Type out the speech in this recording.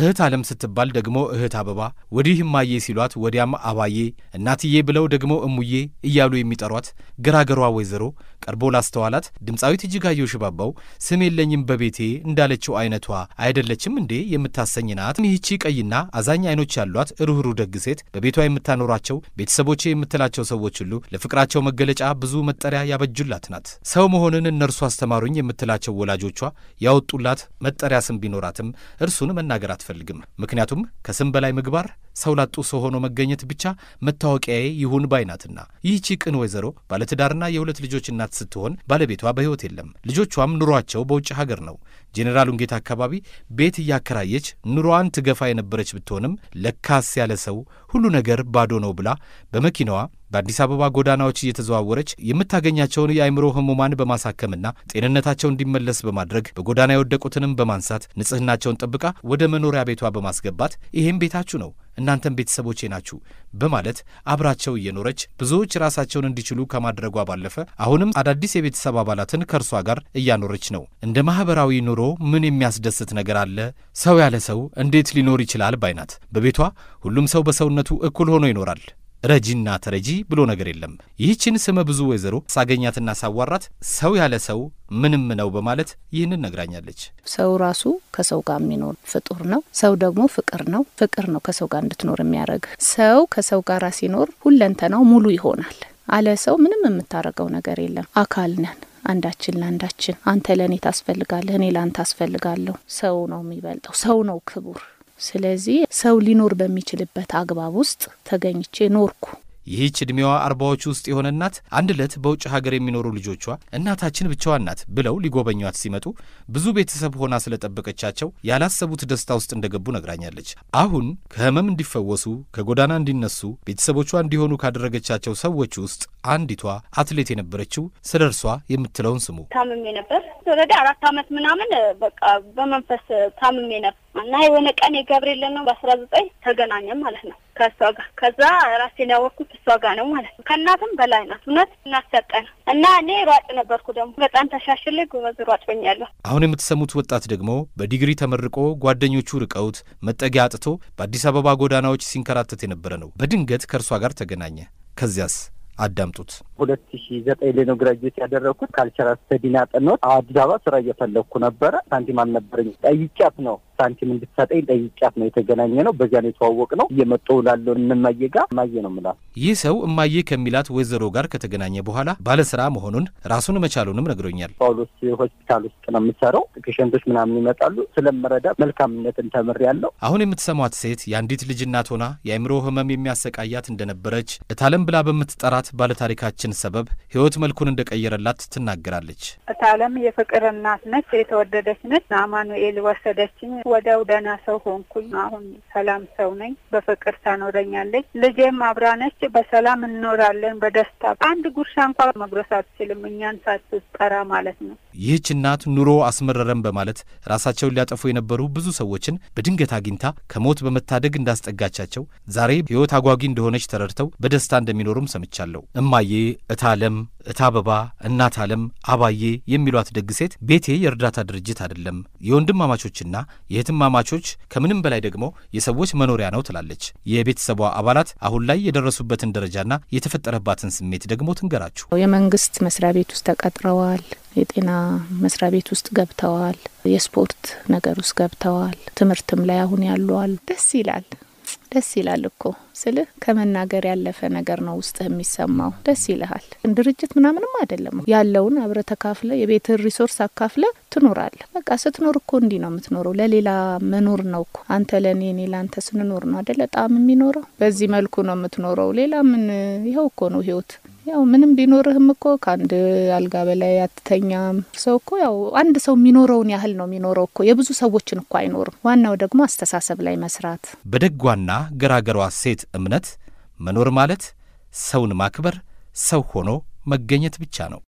እህት ዓለም ስትባል ደግሞ እህት አበባ፣ ወዲህ እማዬ ሲሏት ወዲያም አባዬ፣ እናትዬ ብለው ደግሞ እሙዬ እያሉ የሚጠሯት ገራገሯ ወይዘሮ ቀርቦ ላስተዋላት ድምፃዊት እጅጋየሁ ሽባባው ስም የለኝም በቤቴ እንዳለችው አይነቷ አይደለችም እንዴ የምታሰኝ ናት። ይህቺ ቀይና አዛኝ አይኖች ያሏት ርኅሩ ደግ ሴት በቤቷ የምታኖራቸው ቤተሰቦቼ የምትላቸው ሰዎች ሁሉ ለፍቅራቸው መገለጫ ብዙ መጠሪያ ያበጁላት ናት። ሰው መሆንን እነርሱ አስተማሩኝ የምትላቸው ወላጆቿ ያወጡላት መጠሪያ ስም ቢኖራትም እርሱን መናገራት አትፈልግም። ምክንያቱም ከስም በላይ ምግባር ሰው ላጡ ሰው ሆኖ መገኘት ብቻ መታወቂያዬ ይሁን ባይናትና ይህቺ ቅን ወይዘሮ ባለትዳርና የሁለት ልጆች እናት ስትሆን ባለቤቷ በሕይወት የለም። ልጆቿም ኑሯቸው በውጭ ሀገር ነው። ጄኔራሉን ጌታ አካባቢ ቤት እያከራየች ኑሯን ትገፋ የነበረች ብትሆንም ለካስ ያለ ሰው ሁሉ ነገር ባዶ ነው ብላ በመኪናዋ በአዲስ አበባ ጎዳናዎች እየተዘዋወረች የምታገኛቸውን የአእምሮ ህሙማን በማሳከምና ጤንነታቸው እንዲመለስ በማድረግ በጎዳና የወደቁትንም በማንሳት ንጽህናቸውን ጠብቃ ወደ መኖሪያ ቤቷ በማስገባት ይሄም ቤታችሁ ነው እናንተም ቤተሰቦቼ ናችሁ በማለት አብራቸው እየኖረች ብዙዎች ራሳቸውን እንዲችሉ ከማድረጓ ባለፈ አሁንም አዳዲስ የቤተሰብ አባላትን ከእርሷ ጋር እያኖረች ነው። እንደ ማኅበራዊ ኑሮ ምን የሚያስደስት ነገር አለ? ሰው ያለ ሰው እንዴት ሊኖር ይችላል? ባይናት በቤቷ ሁሉም ሰው በሰውነቱ እኩል ሆኖ ይኖራል። ረጂና ተረጂ ብሎ ነገር የለም። ይህችን ስመ ብዙ ወይዘሮ ሳገኛትና ሳዋራት ሰው ያለ ሰው ምንም ነው በማለት ይህንን ነግራኛለች። ሰው ራሱ ከሰው ጋር የሚኖር ፍጡር ነው። ሰው ደግሞ ፍቅር ነው። ፍቅር ነው ከሰው ጋር እንድትኖር የሚያደርግ። ሰው ከሰው ጋር ሲኖር ሁለንተናው ሙሉ ይሆናል። አለ ሰው ምንም የምታደርገው ነገር የለም። አካል ነን አንዳችን ለአንዳችን። አንተ ለእኔ ታስፈልጋለህ፣ እኔ ለአንተ አስፈልጋለሁ። ሰው ነው የሚበልጠው። ሰው ነው ክቡር። ስለዚህ ሰው ሊኖር በሚችልበት አግባብ ውስጥ ተገኝቼ ኖርኩ። ይህች ዕድሜዋ አርባዎች ውስጥ የሆነ እናት አንድ ዕለት በውጭ ሀገር የሚኖሩ ልጆቿ እናታችን ብቻዋን ናት ብለው ሊጎበኟት ሲመጡ ብዙ ቤተሰብ ሆና ስለጠበቀቻቸው ያላሰቡት ደስታ ውስጥ እንደገቡ ነግራኛለች። አሁን ከህመም እንዲፈወሱ ከጎዳና እንዲነሱ ቤተሰቦቿ እንዲሆኑ ካደረገቻቸው ሰዎች ውስጥ አንዲቷ አትሌት የነበረችው ስለ እርሷ የምትለውን ስሙ። ታምሜ ነበር ወረዳ አራት ዓመት ምናምን በቃ በመንፈስ ታምሜ ነበር እና የሆነ ቀን የገብርኤል ነው በአስራ ዘጠኝ ተገናኘን ማለት ነው ከእሷ ጋር ከዛ ራሴን ያወቅኩት እሷ ጋር ነው ማለት ነው። ከእናትም በላይ ናት እውነት እናሰጠን እና እኔ ሯጭ ነበርኩ ደግሞ በጣም ተሻሽል ጎበዝ ሯጭ ሆኛለሁ። አሁን የምትሰሙት ወጣት ደግሞ በዲግሪ ተመርቆ ጓደኞቹ ርቀውት መጠጊያ አጥቶ በአዲስ አበባ ጎዳናዎች ሲንከራተት የነበረ ነው። በድንገት ከእርሷ ጋር ተገናኘ። ከዚያስ አዳምጡት። ሁለት ሺ ዘጠኝ ላይ ነው ግራጁዌት ያደረግኩት ካልቸራል ስተዲን ያጠናሁት። አዲስ አበባ ስራ እየፈለግኩ ነበረ። ሳንቲም አልነበረኝ። ጠይቂያት ነው ሳንቲም እንድትሰጠኝ ጠይቂያት ነው የተገናኘ ነው። በዚያ ነው የተዋወቅ ነው። እየመጣሁ እላለሁ እማዬ ጋር እማየ ነው የምላት። ይህ ሰው እማዬ ከሚላት ወይዘሮ ጋር ከተገናኘ በኋላ ባለስራ መሆኑን ራሱን መቻሉንም ነግሮኛል። ጳውሎስ ሆስፒታል ውስጥ ነው የምሰራው። ፔሸንቶች ምናምን ይመጣሉ። ስለምረዳ መልካምነትን ተምሬያለሁ። አሁን የምትሰሟት ሴት የአንዲት ልጅ እናት ሆና የአእምሮ ህመም የሚያሰቃያት እንደነበረች እታለም ብላ በምትጠራት በሆነላት ባለታሪካችን ሰበብ ህይወት መልኩን እንደቀየረላት ትናገራለች። እታለም የፍቅር እናት ነች፣ የተወደደች ነች። አማኑኤል ወሰደችኝ፣ ወዲያው ደህና ሰው ሆንኩኝ። አሁን ሰላም ሰው ነኝ። በፍቅር ታኖረኛለች። ልጄም አብራነች። በሰላም እንኖራለን በደስታ አንድ ጉርሻ እንኳ መጉረስ አትችልም፣ እኛን ሳትጠራ ማለት ነው። ይህች እናት ኑሮ አስመረረን በማለት ራሳቸውን ሊያጠፉ የነበሩ ብዙ ሰዎችን በድንገት አግኝታ ከሞት በመታደግ እንዳስጠጋቻቸው ዛሬ ህይወት አጓጊ እንደሆነች ተረድተው በደስታ እንደሚኖሩም ሰምቻለሁ። አለው። እማዬ፣ እታለም፣ እታበባ፣ እናት አለም፣ አባዬ የሚሏት ደግ ሴት ቤቴ የእርዳታ ድርጅት አይደለም፣ የወንድማማቾችና የእህትማማቾች ከምንም በላይ ደግሞ የሰዎች መኖሪያ ነው ትላለች። የቤተሰቧ አባላት አሁን ላይ የደረሱበትን ደረጃና የተፈጠረባትን ስሜት ደግሞ ትንገራችሁ። የመንግስት መስሪያ ቤት ውስጥ ተቀጥረዋል። የጤና መስሪያ ቤት ውስጥ ገብተዋል። የስፖርት ነገር ውስጥ ገብተዋል። ትምህርትም ላይ አሁን ያሉዋል። ደስ ይላል። ደስ ይላል እኮ ስልህ ከመናገር ያለፈ ነገር ነው ውስጥህ የሚሰማው። ደስ ይልሃል። ድርጅት ምናምንም አይደለም። ያለውን አብረ ተካፍለ የቤትህን ሪሶርስ አካፍለ ትኖራለ በቃ ስትኖር እኮ እንዲህ ነው የምትኖረው። ለሌላ መኖር ነው እኮ አንተ ለእኔ እኔ ለአንተ ስንኖር ነው አደለ ጣም የሚኖረው። በዚህ መልኩ ነው የምትኖረው። ሌላ ምን? ይኸው እኮ ነው ህይወት። ያው ምንም ቢኖርህም እኮ ከአንድ አልጋ በላይ አትተኛም። ሰው እኮ ያው አንድ ሰው የሚኖረውን ያህል ነው የሚኖረው እኮ የብዙ ሰዎችን እኮ አይኖርም። ዋናው ደግሞ አስተሳሰብ ላይ መስራት። በደጓና ገራገሯ ሴት እምነት መኖር ማለት ሰውን ማክበር፣ ሰው ሆኖ መገኘት ብቻ ነው።